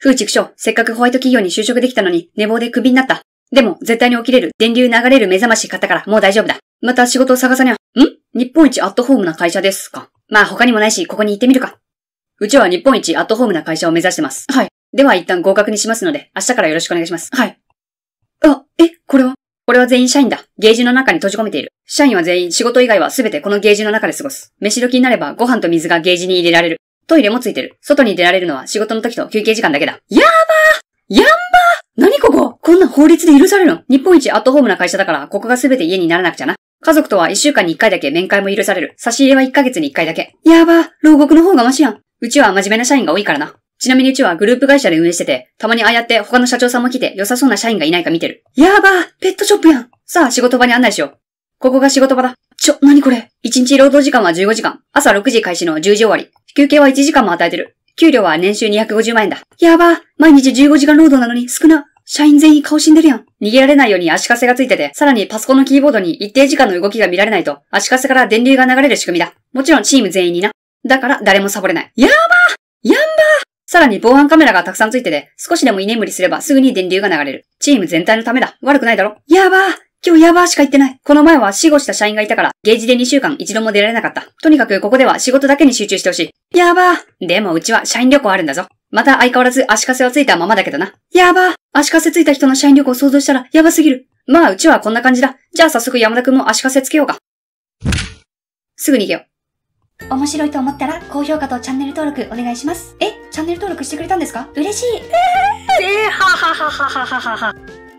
風畜生、せっかくホワイト企業に就職できたのに、寝坊でクビになった。でも、絶対に起きれる、電流流れる目覚まし買ったから、もう大丈夫だ。また仕事を探さにゃ。ん日本一アットホームな会社ですか。まあ他にもないし、ここに行ってみるか。うちは日本一アットホームな会社を目指してます。はい。では一旦合格にしますので、明日からよろしくお願いします。はい。あ、え、これはこれは全員社員だ。ゲージの中に閉じ込めている。社員は全員仕事以外はすべてこのゲージの中で過ごす。飯時になればご飯と水がゲージに入れられる。トイレもついてる。外に出られるのは仕事の時と休憩時間だけだ。やばーやんばー何こここんな法律で許されるの日本一アットホームな会社だから、ここが全て家にならなくちゃな。家族とは一週間に一回だけ面会も許される。差し入れは一ヶ月に一回だけ。やばー、牢獄の方がマシやん。うちは真面目な社員が多いからな。ちなみにうちはグループ会社で運営してて、たまにああやって他の社長さんも来て良さそうな社員がいないか見てる。やばーペットショップやんさあ仕事場に案内しよう。ここが仕事場だ。ちょ、なにこれ一日労働時間は15時間。朝6時開始の10時終わり。休憩は1時間も与えてる。給料は年収250万円だ。やば毎日15時間労働なのに少な社員全員顔死んでるやん。逃げられないように足かせがついてて、さらにパソコンのキーボードに一定時間の動きが見られないと、足かせから電流が流れる仕組みだ。もちろんチーム全員にな。だから誰もサボれない。やばやんばさらに防犯カメラがたくさんついてて、少しでも居眠りすればすぐに電流が流れる。チーム全体のためだ。悪くないだろやば今日やばーしか言ってない。この前は死後した社員がいたから、ゲージで2週間一度も出られなかった。とにかくここでは仕事だけに集中してほしい。やばでもうちは社員旅行あるんだぞ。また相変わらず足かせはついたままだけどな。やば足かせついた人の社員旅行を想像したらやばすぎる。まあうちはこんな感じだ。じゃあ早速山田くんも足かせつけようか。すぐ逃げよう。面白いと思ったら高評価とチャンネル登録お願いします。えチャンネル登録してくれたんですか嬉しい。えー、ははははははは。